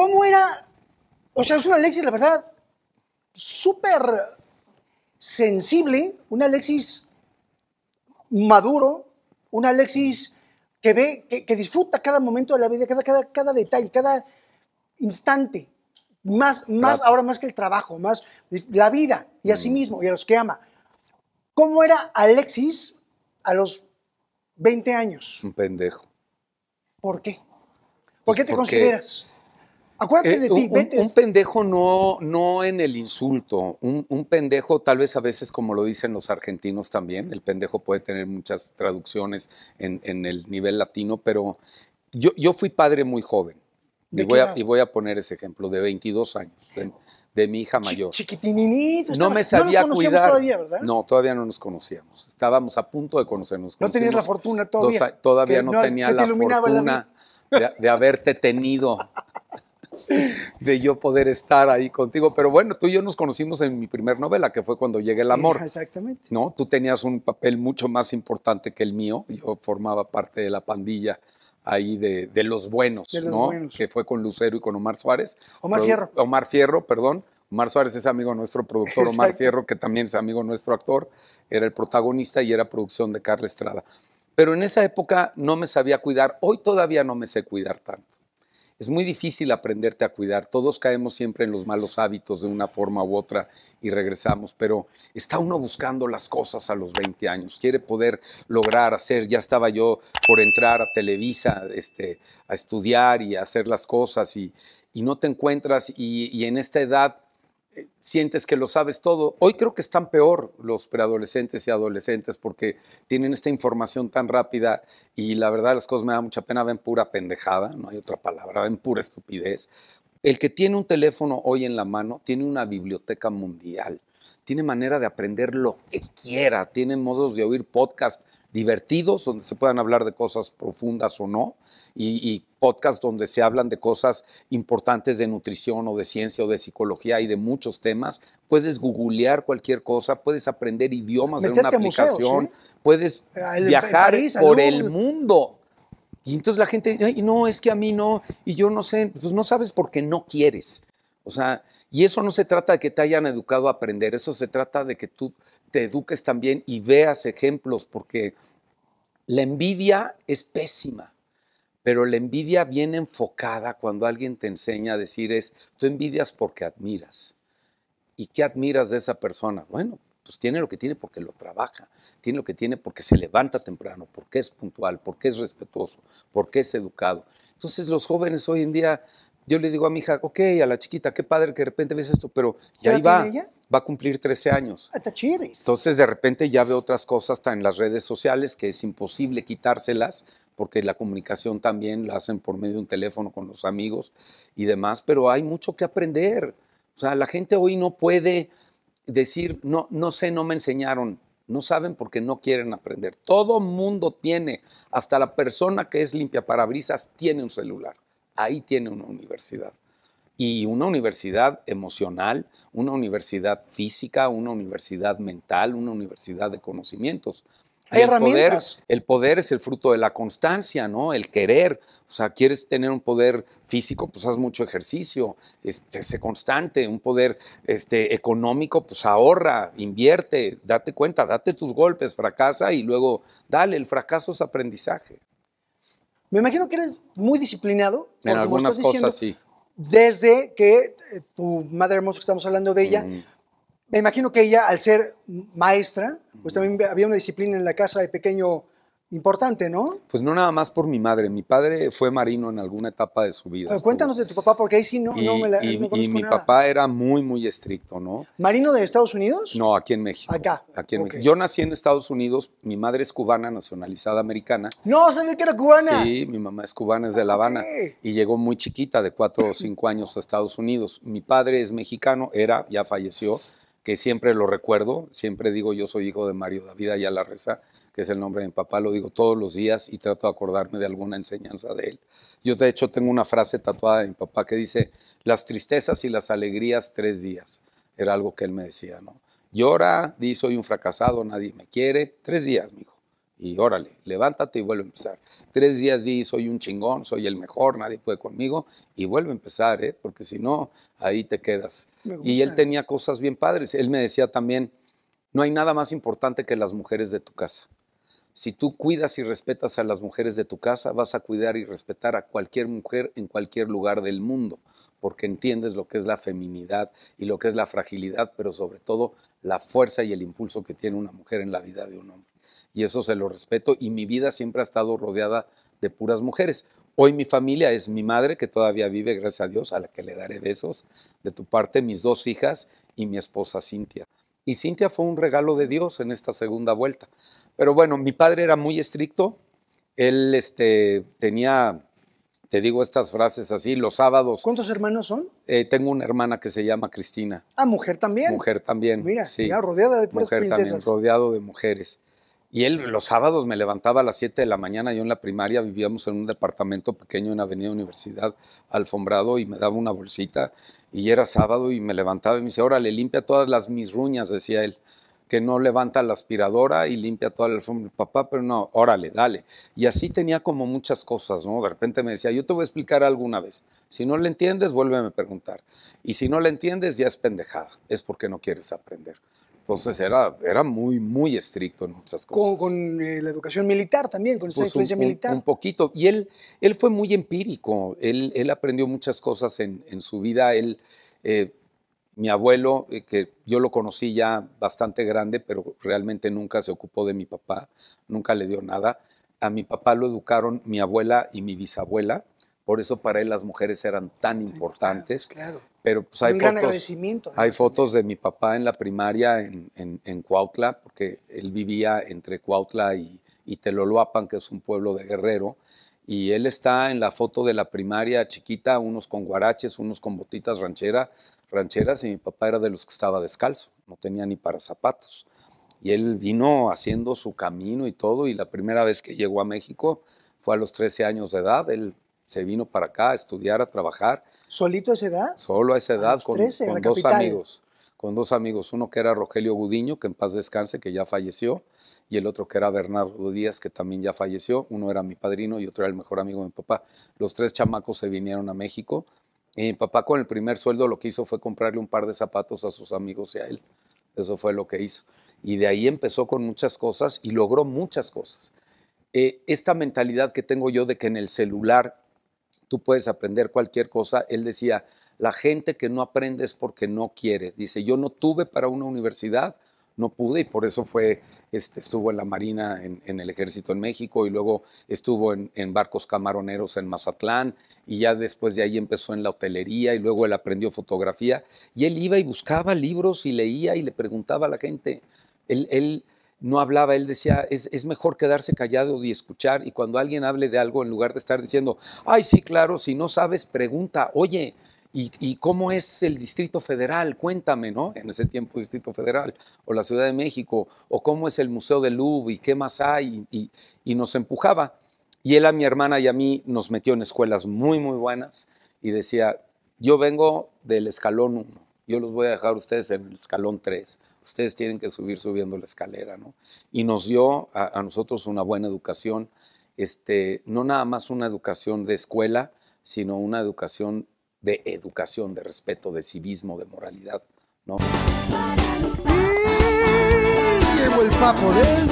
¿Cómo era? O sea, es una Alexis, la verdad, súper sensible, un Alexis maduro, un Alexis que ve, que, disfruta cada momento de la vida, cada, cada, cada detalle, cada instante, más, más ahora más que el trabajo, más la vida y a sí mismo y a los que ama. ¿Cómo era Alexis a los 20 años? Un pendejo. ¿Por qué? ¿Por pues qué te consideras? Acuérdate eh, de ti. Un, pendejo no, no en el insulto, un, pendejo tal vez a veces como lo dicen los argentinos también, el pendejo puede tener muchas traducciones en, el nivel latino, pero yo, yo fui padre muy joven. Y voy, a, y voy, a, poner ese ejemplo, de 22 años, de, mi hija mayor. Chiquitininito. no me sabía cuidar. Todavía, ¿verdad? No, todavía no nos conocíamos. Estábamos a punto de conocernos. No tenías la fortuna todavía. todavía no, tenía la fortuna de, de haberte tenido. de yo poder estar ahí contigo. Pero bueno, tú y yo nos conocimos en mi primer novela, que fue cuando llega el amor. Exactamente. ¿no? Tú tenías un papel mucho más importante que el mío. Yo formaba parte de la pandilla ahí de, los buenos, ¿no? Que fue con Lucero y con Omar Suárez. Omar Fierro. Omar Fierro, perdón. Omar Suárez es amigo nuestro productor, Omar Fierro, que también es amigo nuestro actor, era el protagonista y era producción de Carla Estrada. Pero en esa época no me sabía cuidar, hoy todavía no me sé cuidar tanto es muy difícil aprenderte a cuidar. Todos caemos siempre en los malos hábitos de una forma u otra y regresamos, pero está uno buscando las cosas a los 20 años, quiere poder lograr hacer. Ya estaba yo por entrar a Televisa este, a estudiar y a hacer las cosas y, no te encuentras y, y en esta edad sientes que lo sabes todo. Hoy creo que están peor los preadolescentes y adolescentes porque tienen esta información tan rápida y la verdad las cosas me da mucha pena, ven pura pendejada, no hay otra palabra, ven pura estupidez. El que tiene un teléfono hoy en la mano tiene una biblioteca mundial tiene manera de aprender lo que quiera, tiene modos de oír podcasts divertidos donde se puedan hablar de cosas profundas o no, y, y podcasts donde se hablan de cosas importantes de nutrición o de ciencia o de psicología y de muchos temas. Puedes googlear cualquier cosa, puedes aprender idiomas en una aplicación, ¿eh? puedes viajar por el mundo. Y entonces la gente, Ay, no, es que a mí no, y yo no sé, pues no sabes por qué no quieres. O sea, y eso no se trata de que te hayan educado a aprender, eso se trata de que tú te eduques también y veas ejemplos, porque la envidia es pésima, pero la envidia viene enfocada cuando alguien te enseña a decir es, tú envidias porque admiras. ¿Y qué admiras de esa persona? Bueno, pues tiene lo que tiene porque lo trabaja, tiene lo que tiene porque se levanta temprano, porque es puntual, porque es respetuoso, porque es educado. Entonces los jóvenes hoy en día yo le digo a mi hija, ok, a la chiquita, qué padre que de repente ves esto, pero ya ahí va. Va a cumplir 13 años. Ah, Entonces, de repente ya ve otras cosas está en las redes sociales que es imposible quitárselas porque la comunicación también la hacen por medio de un teléfono con los amigos y demás, pero hay mucho que aprender. O sea, la gente hoy no puede decir, no, no sé, no me enseñaron. No saben porque no quieren aprender. Todo mundo tiene, hasta la persona que es limpia parabrisas tiene un celular ahí tiene una universidad. Y una universidad emocional, una universidad física, una universidad mental, una universidad de conocimientos. Hay el herramientas. Poder, el poder es el fruto de la constancia, ¿no? El querer. O sea, quieres tener un poder físico, pues haz mucho ejercicio, este, sé constante. Un poder este, económico, pues ahorra, invierte, date cuenta, date tus golpes, fracasa y luego dale. El fracaso es aprendizaje. Me imagino que eres muy disciplinado. En algunas cosas sí. Desde que eh, tu madre hermosa, que estamos hablando de ella, mm. me imagino que ella, al ser maestra, pues mm. también había una disciplina en la casa de pequeño Importante, ¿no? Pues no nada más por mi madre. Mi padre fue marino en alguna etapa de su vida. cuéntanos de tu papá, porque ahí sí no, me la y, mi papá era muy, muy estricto, ¿no? ¿Marino de Estados Unidos? No, aquí en México. Acá. Aquí en México. Yo nací en Estados Unidos. Mi madre es cubana, nacionalizada americana. No, sabía que era cubana. Sí, mi mamá es cubana, es de La Habana. Y llegó muy chiquita, de cuatro o cinco años a Estados Unidos. Mi padre es mexicano, era, ya falleció siempre lo recuerdo, siempre digo yo soy hijo de Mario David Ayala Reza, que es el nombre de mi papá, lo digo todos los días y trato de acordarme de alguna enseñanza de él. Yo de hecho tengo una frase tatuada de mi papá que dice, las tristezas y las alegrías tres días, era algo que él me decía, ¿no? Llora, di soy un fracasado, nadie me quiere, tres días, hijo y órale, levántate y vuelve a empezar. Tres días di, soy un chingón, soy el mejor, nadie puede conmigo, y vuelve a empezar, ¿eh? porque si no, ahí te quedas. Y él tenía cosas bien padres. Él me decía también, no hay nada más importante que las mujeres de tu casa. Si tú cuidas y respetas a las mujeres de tu casa, vas a cuidar y respetar a cualquier mujer en cualquier lugar del mundo, porque entiendes lo que es la feminidad y lo que es la fragilidad, pero sobre todo la fuerza y el impulso que tiene una mujer en la vida de un hombre y eso se lo respeto y mi vida siempre ha estado rodeada de puras mujeres. Hoy mi familia es mi madre que todavía vive, gracias a Dios, a la que le daré besos, de tu parte, mis dos hijas y mi esposa Cintia. Y Cintia fue un regalo de Dios en esta segunda vuelta. Pero bueno, mi padre era muy estricto, él este, tenía, te digo estas frases así, los sábados. ¿Cuántos hermanos son? Eh, tengo una hermana que se llama Cristina. Ah, mujer también. Mujer también. Mira, sí. rodeada de mujer princesas. También, rodeado de mujeres. Y él los sábados me levantaba a las 7 de la mañana, yo en la primaria vivíamos en un departamento pequeño en Avenida Universidad, alfombrado, y me daba una bolsita, y era sábado y me levantaba y me decía órale, limpia todas las misruñas, decía él, que no levanta la aspiradora y limpia toda la alfombra, papá, pero no, órale, dale. Y así tenía como muchas cosas, ¿no? De repente me decía, yo te voy a explicar alguna vez, si no le entiendes, vuélveme a preguntar, y si no le entiendes, ya es pendejada, es porque no quieres aprender. Entonces era, era muy, muy estricto en muchas cosas. Con, eh, la educación militar también, con esa pues, influencia militar. Un, poquito. Y él, él fue muy empírico, él, aprendió muchas cosas en, su vida. Él, eh, mi abuelo, eh, que yo lo conocí ya bastante grande, pero realmente nunca se ocupó de mi papá, nunca le dio nada. A mi papá lo educaron mi abuela y mi bisabuela. Por eso para él las mujeres eran tan importantes. Claro, Pero pues hay, Un fotos, hay fotos de mi papá en la primaria en, Cuautla, porque él vivía entre Cuautla y, y que es un pueblo de guerrero. Y él está en la foto de la primaria chiquita, unos con guaraches, unos con botitas ranchera, rancheras, y mi papá era de los que estaba descalzo, no tenía ni para zapatos. Y él vino haciendo su camino y todo, y la primera vez que llegó a México fue a los 13 años de edad, él se vino para acá a estudiar, a trabajar. ¿Solito a esa edad? Solo a esa edad, con, dos amigos. Con dos amigos, uno que era Rogelio Gudiño, que en paz descanse, que ya falleció, y el otro que era Bernardo Díaz, que también ya falleció. Uno era mi padrino y otro era el mejor amigo de mi papá. Los tres chamacos se vinieron a México. Y mi papá con el primer sueldo lo que hizo fue comprarle un par de zapatos a sus amigos y a él. Eso fue lo que hizo. Y de ahí empezó con muchas cosas y logró muchas cosas. Eh, esta mentalidad que tengo yo de que en el celular tú puedes aprender cualquier cosa. Él decía, la gente que no aprende es porque no quiere. Dice, yo no tuve para una universidad, no pude y por eso fue, este, estuvo en la Marina, en, el Ejército en México y luego estuvo en, barcos camaroneros en Mazatlán y ya después de ahí empezó en la hotelería y luego él aprendió fotografía y él iba y buscaba libros y leía y le preguntaba a la gente. él no hablaba, él decía, es, mejor quedarse callado y escuchar, y cuando alguien hable de algo, en lugar de estar diciendo, ay, sí, claro, si no sabes, pregunta, oye, ¿y, cómo es el Distrito Federal? Cuéntame, ¿no? En ese tiempo Distrito Federal, o la Ciudad de México, o cómo es el Museo del Louvre, y qué más hay, y, nos empujaba. Y él a mi hermana y a mí nos metió en escuelas muy, muy buenas, y decía, yo vengo del escalón 1, yo los voy a dejar a ustedes en el escalón 3 ustedes tienen que subir subiendo la escalera, ¿no? Y nos dio a, nosotros una buena educación, este, no nada más una educación de escuela, sino una educación de educación, de respeto, de civismo, de moralidad, ¿no? Y el papo del